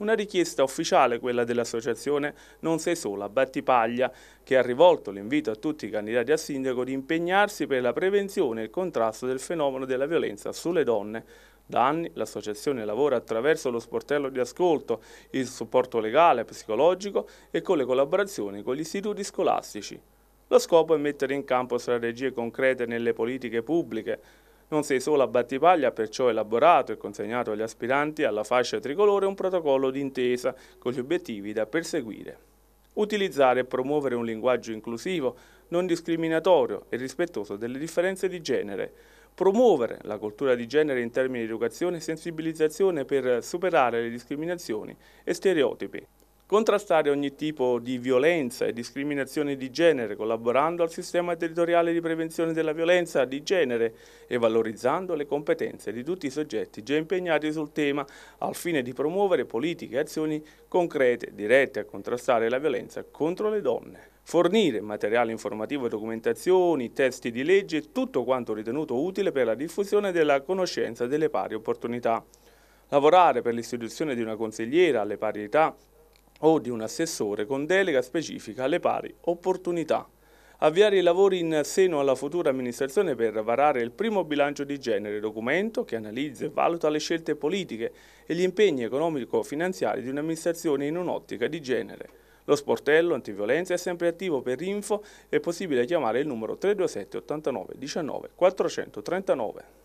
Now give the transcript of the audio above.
Una richiesta ufficiale, quella dell'associazione Non sei sola, Battipaglia, che ha rivolto l'invito a tutti i candidati a sindaco di impegnarsi per la prevenzione e il contrasto del fenomeno della violenza sulle donne. Da anni l'associazione lavora attraverso lo sportello di ascolto, il supporto legale, psicologico e con le collaborazioni con gli istituti scolastici. Lo scopo è mettere in campo strategie concrete nelle politiche pubbliche, non sei solo a Battipaglia, perciò elaborato e consegnato agli aspiranti alla fascia tricolore un protocollo d'intesa con gli obiettivi da perseguire. Utilizzare e promuovere un linguaggio inclusivo, non discriminatorio e rispettoso delle differenze di genere. Promuovere la cultura di genere in termini di educazione e sensibilizzazione per superare le discriminazioni e stereotipi contrastare ogni tipo di violenza e discriminazione di genere, collaborando al sistema territoriale di prevenzione della violenza di genere e valorizzando le competenze di tutti i soggetti già impegnati sul tema al fine di promuovere politiche e azioni concrete dirette a contrastare la violenza contro le donne fornire materiale informativo e documentazioni, testi di legge e tutto quanto ritenuto utile per la diffusione della conoscenza delle pari opportunità lavorare per l'istituzione di una consigliera alle parità o di un assessore con delega specifica alle pari opportunità. Avviare i lavori in seno alla futura amministrazione per varare il primo bilancio di genere, documento che analizza e valuta le scelte politiche e gli impegni economico-finanziari di un'amministrazione in un'ottica di genere. Lo sportello antiviolenza è sempre attivo per info, è possibile chiamare il numero 327 89 19 439.